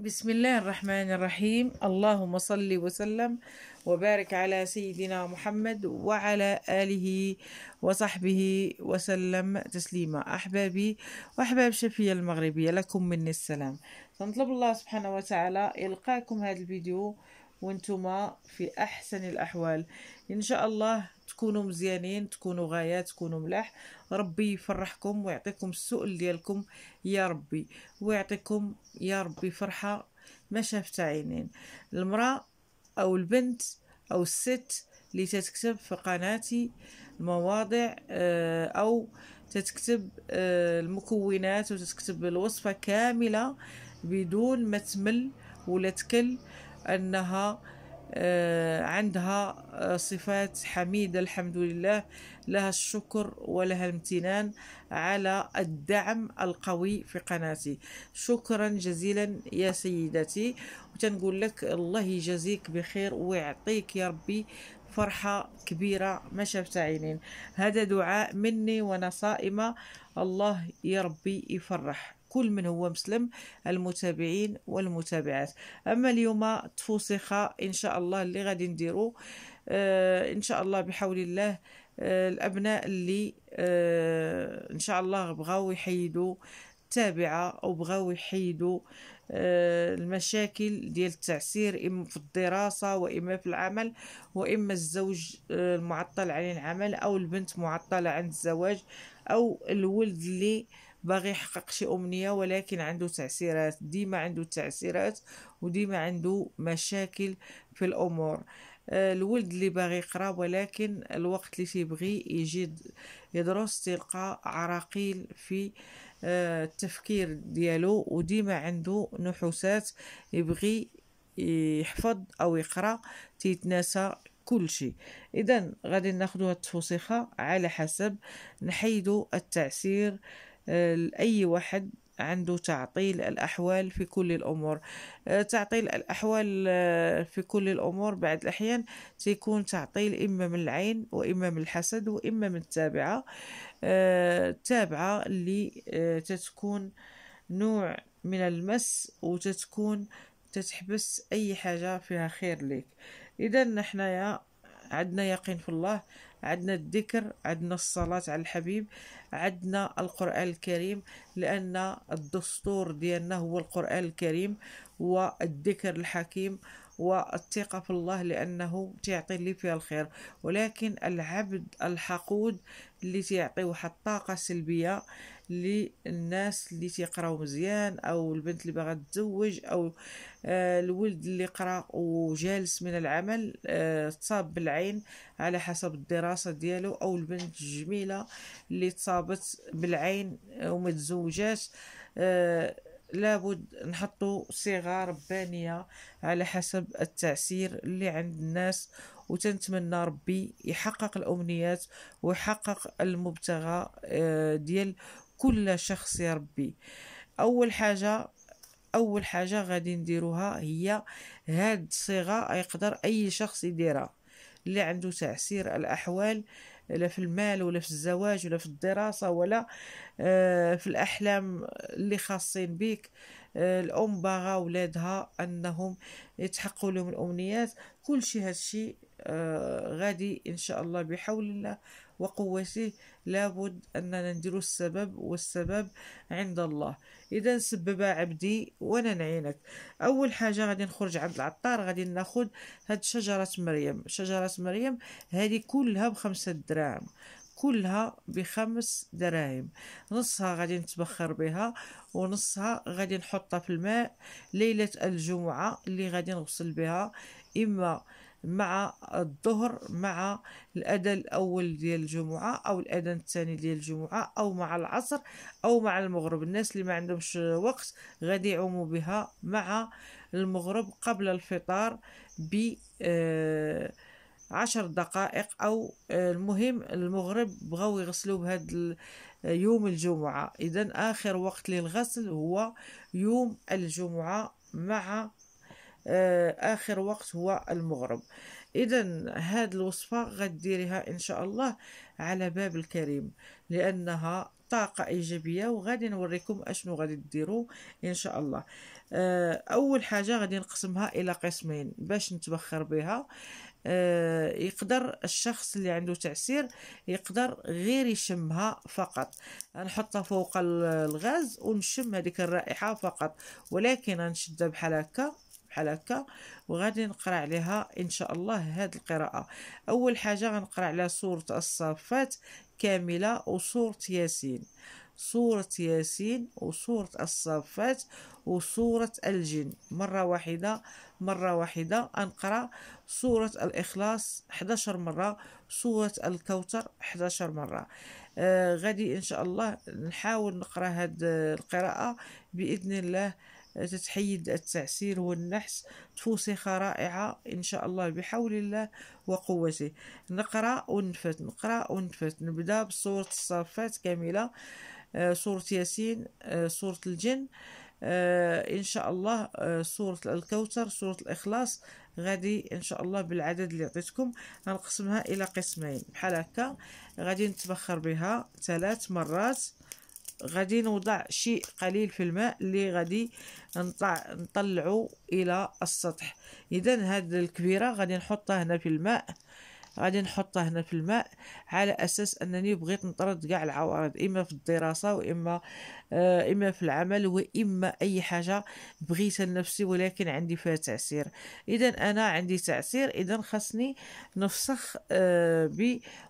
بسم الله الرحمن الرحيم اللهم صل وسلم وبارك على سيدنا محمد وعلى آله وصحبه وسلم تسليما أحبابي وأحباب شفية المغربية لكم مني السلام سنطلب الله سبحانه وتعالى إلقاكم هذا الفيديو وانتم في احسن الاحوال ان شاء الله تكونوا مزيانين تكونوا غايات تكونوا ملاح ربي يفرحكم ويعطيكم السؤل ديالكم يا ربي ويعطيكم يا ربي فرحة ما شافت عينين المرأة او البنت او الست اللي تتكتب في قناتي المواضع آه، او تتكتب آه، المكونات وتتكتب الوصفة كاملة بدون ما تمل ولا تكل أنها آه، عندها آه، صفات حميدة الحمد لله لها الشكر ولها الامتنان على الدعم القوي في قناتي شكرا جزيلا يا سيدتي وتنقول لك الله يجازيك بخير ويعطيك يا ربي فرحة كبيرة ما شفت عينين هذا دعاء مني وأنا صائمة الله يا ربي يفرح كل من هو مسلم المتابعين والمتابعات اما اليوم تفوسخه ان شاء الله اللي غادي نديرو آه، ان شاء الله بحول الله آه، الابناء اللي آه، ان شاء الله بغاو يحيدوا التابعه او بغاو يحيدوا المشاكل ديال التعسير اما في الدراسه واما في العمل واما الزوج المعطل عن العمل او البنت معطله عن الزواج او الولد اللي باغي يحقق شي امنيه ولكن عنده تعسيرات ديما عنده تعسيرات وديما عنده مشاكل في الامور آه، الولد اللي باغي يقرا ولكن الوقت اللي تيبغي يجي يدرس تلقى عراقيل في آه، التفكير ديالو وديما عنده نحوسات يبغي يحفظ او يقرا تيتناسى كل شيء اذا غادي ناخذ التفسيخه على حسب نحيدو التعسير آه، لأي واحد عنده تعطيل الأحوال في كل الأمور آه، تعطيل الأحوال آه، في كل الأمور بعد الأحيان تيكون تعطيل إما من العين وإما من الحسد وإما من التابعة التابعة اللي تتكون نوع من المس وتتكون تتحبس أي حاجة فيها خير ليك إذا يا عندنا يقين في الله عندنا الذكر عندنا الصلاة على الحبيب عندنا القرآن الكريم لأن الدستور ديالنا هو القرآن الكريم والذكر الحكيم والثقة في الله لأنه تيعطي اللي فيها الخير ولكن العبد الحقود اللي تيعطي واحد الطاقة سلبية للناس اللي تيقراو مزيان او البنت اللي باغا تزوج او آه، الولد اللي قرا وجالس من العمل آه، تصاب بالعين على حسب الدراسة ديالو او البنت الجميلة اللي تصابت بالعين وما تزوجاش آه، لابد نحطوا صيغه ربانيه على حسب التعسير اللي عند الناس وتنتمنى ربي يحقق الامنيات ويحقق المبتغى آه، ديال كل شخص يا ربي اول حاجه اول حاجه غادي نديروها هي هاد الصيغه يقدر اي شخص يديرها اللي عنده تعسير الاحوال لا في المال ولا في الزواج ولا في الدراسة ولا آه، في الأحلام اللي خاصين بك آه، الأم باغا ولادها أنهم يتحقوا لهم الأمنيات كل شيء هذا الشيء آه، غادي إن شاء الله بحول الله وقوته لابد أننا نديرو السبب والسبب عند الله إذا سبب عبدي وأنا نعينك أول حاجة غادي نخرج عند العطار غادي ناخد هاد شجرة مريم شجرة مريم هذه كلها بخمسة دراهم كلها بخمس دراهم نصها غادي نتبخر بها ونصها غادي نحطها في الماء ليلة الجمعة اللي غادي نغسل بها إما آه مع الظهر مع الاذان الأول ديال الجمعة أو الأذان الثاني ديال الجمعة أو مع العصر أو مع المغرب الناس اللي ما عندهمش وقت غادي يعوموا بها مع المغرب قبل الفطار ب آه، عشر دقائق أو آه، المهم المغرب بغاو يغسلوا بهذا آه، يوم الجمعة إذا آخر وقت للغسل هو يوم الجمعة مع آه، آخر وقت هو المغرب إذا هاد الوصفة غديريها إن شاء الله على باب الكريم لأنها طاقة إيجابية وغادي نوريكم أشنو غادي ديروا إن شاء الله آه، أول حاجة غادي نقسمها إلى قسمين باش نتبخر بها آه، يقدر الشخص اللي عنده تعسير يقدر غير يشمها فقط نحطها فوق الغاز ونشم هذيك الرائحة فقط ولكن نشدها بحال هكا بحال هكا وغادي نقرا عليها ان شاء الله هاد القراءه اول حاجه غنقرا على سوره الصافات كامله وسوره ياسين سوره ياسين وسوره الصافات وسوره الجن مره واحده مره واحده انقرا سوره الاخلاص 11 مره سوره الكوثر 11 مره آه غادي ان شاء الله نحاول نقرا هاد القراءه باذن الله تتحيد التعسير والنحس تفوسخة رائعة إن شاء الله بحول الله وقوته نقرأ ونفت نقرأ ونفت نبدأ بصورة الصفات كاملة سورة آه، ياسين سورة آه، الجن آه، إن شاء الله سورة الكوثر سورة الإخلاص غادي إن شاء الله بالعدد اللي عطيتكم نقسمها إلى قسمين بحال هكا غادي نتبخر بها ثلاث مرات غادي نوضع شيء قليل في الماء اللي غادي نطلعه الى السطح اذا هاد الكبيره غادي نحطها هنا في الماء غادي نحطه هنا في الماء على اساس انني بغيت نطرد كاع العوارض اما في الدراسه واما آه اما في العمل واما اي حاجه بغيتها لنفسي ولكن عندي فيها تعسير اذا انا عندي تعسير اذا خاصني نفسخ آه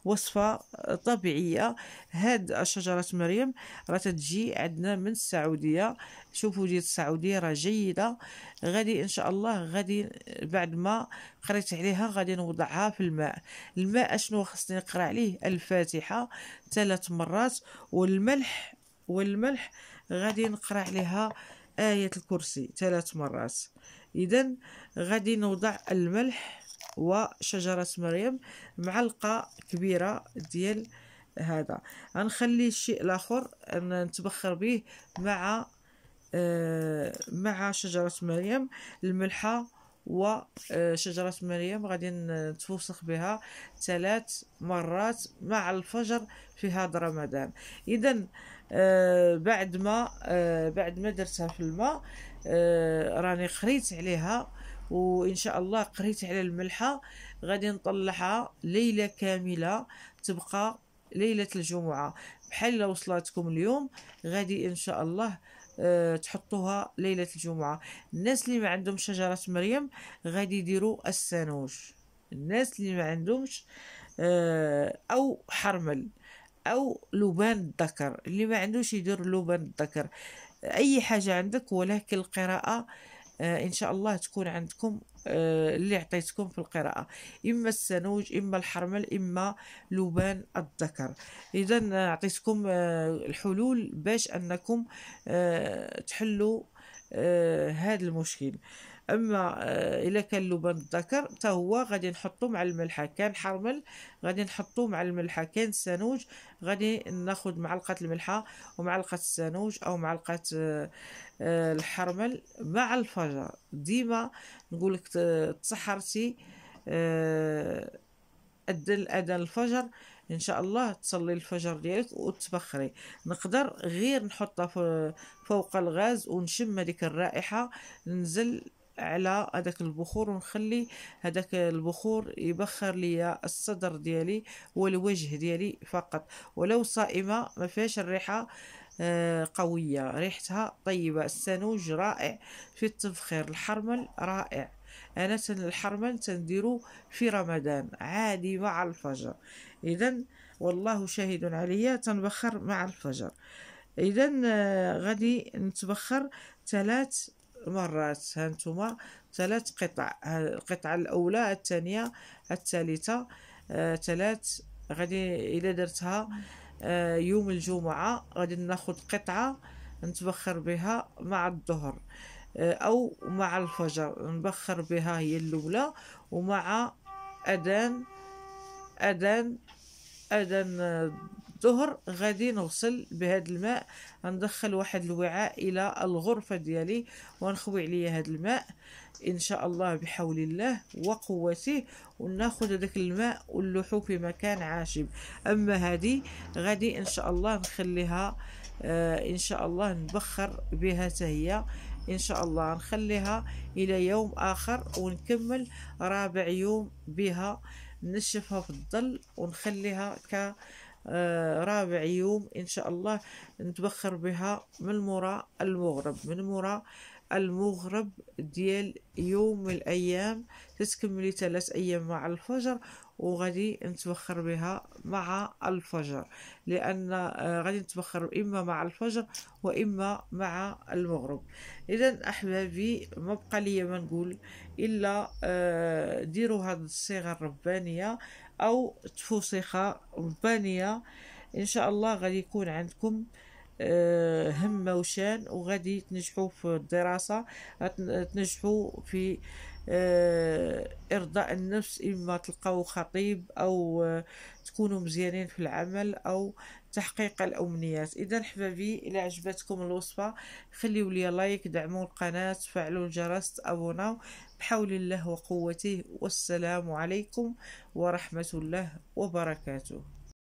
بوصفه طبيعيه هاد شجره مريم راه تجي عندنا من السعوديه شوفوا ديال السعوديه راه جيده غادي ان شاء الله غادي بعد ما قريت عليها غادي نوضعها في الماء الماء اشنو خصني نقرا عليه الفاتحه ثلاث مرات والملح والملح غادي نقرا عليها آية الكرسي ثلاث مرات إذا غادي نوضع الملح وشجرة مريم معلقة كبيرة ديال هذا غنخلي الشيء الآخر نتبخر به مع آه مع شجرة مريم الملحة وشجرة آه، مريم غادي نتوسخ بها ثلاث مرات مع الفجر في هذا رمضان إذا آه، بعد ما آه، بعد ما درتها في الماء راني قريت عليها وان شاء الله قريت على الملحه غادي نطلعها ليله كامله تبقى ليله الجمعه بحال وصلتكم اليوم غادي ان شاء الله آه، تحطوها ليله الجمعه الناس اللي ما عندهم شجره مريم غادي يديروا السانوج الناس اللي ما عندهمش آه، او حرمل او لبان الذكر اللي ما عندوش يدير لبان الذكر اي حاجه عندك ولكن القراءه آه، ان شاء الله تكون عندكم آه، اللي عطيتكم في القراءة إما السنوج إما الحرمل إما لبان الذكر إذا عطيتكم آه، الحلول باش أنكم تحلوا هذا المشكل اما الا آه، كان لبن الذكر حتى هو غادي نحطو مع الملحه كان حرمل غادي نحطو مع الملحه كان السانوج غادي ناخذ معلقه الملحه ومعلقه السانوج او معلقه آه، الحرمل مع الفجر ديما نقول لك تسحرتي اذن آه، اذان الفجر ان شاء الله تصلي الفجر ديالك وتبخري نقدر غير نحطها فوق الغاز ونشم هذيك الرائحه ننزل على هذاك البخور ونخلي هذاك البخور يبخر لي الصدر ديالي والوجه ديالي فقط ولو صائمه ما فيهاش الريحه آه، قوية ريحتها طيبة السانوج رائع في التبخير الحرمل رائع أنا الحرمل تنديرو في رمضان عادي مع الفجر إذا والله شاهد عليا تنبخر مع الفجر إذا آه، غادي نتبخر ثلاث مرات هانتوما ثلاث قطع القطعة الأولى الثانية الثالثة آه، ثلاث غادي إلا درتها آه، يوم الجمعة غادي ناخد قطعة نتبخر بها مع الظهر آه، أو مع الفجر نبخر بها هي الأولى ومع أذان أذان أذان الظهر غادي نغسل بهذا الماء غندخل واحد الوعاء الى الغرفه ديالي ونخوي عليا هذا الماء ان شاء الله بحول الله وقوته وناخذ هذاك الماء ونلوحو في مكان عاشب اما هذه غادي ان شاء الله نخليها آه ان شاء الله نبخر بها تهيا ان شاء الله نخليها الى يوم اخر ونكمل رابع يوم بها نشفها في الظل ونخليها ك آه، رابع يوم إن شاء الله نتبخر بها من مورا المغرب من مورا المغرب ديال يوم من الأيام تتكملي ثلاث أيام مع الفجر وغادي نتبخر بها مع الفجر لان آه، غادي نتبخر اما مع الفجر واما مع المغرب اذا احبابي ما بقى لي ما نقول الا آه، ديروا هاد الصيغه الربانيه أو تفوسخه ربانية إن شاء الله غادي يكون عندكم آه، هم وشان وغادي تنجحوا في الدراسة تنجحوا في آه، ارضاء النفس اما تلقاو خطيب او آه، تكونوا مزيانين في العمل او تحقيق الامنيات اذا حبابي الى عجبتكم الوصفه خليو لي لايك دعموا القناه تفعلوا الجرس ابوناو بحول الله وقوته والسلام عليكم ورحمه الله وبركاته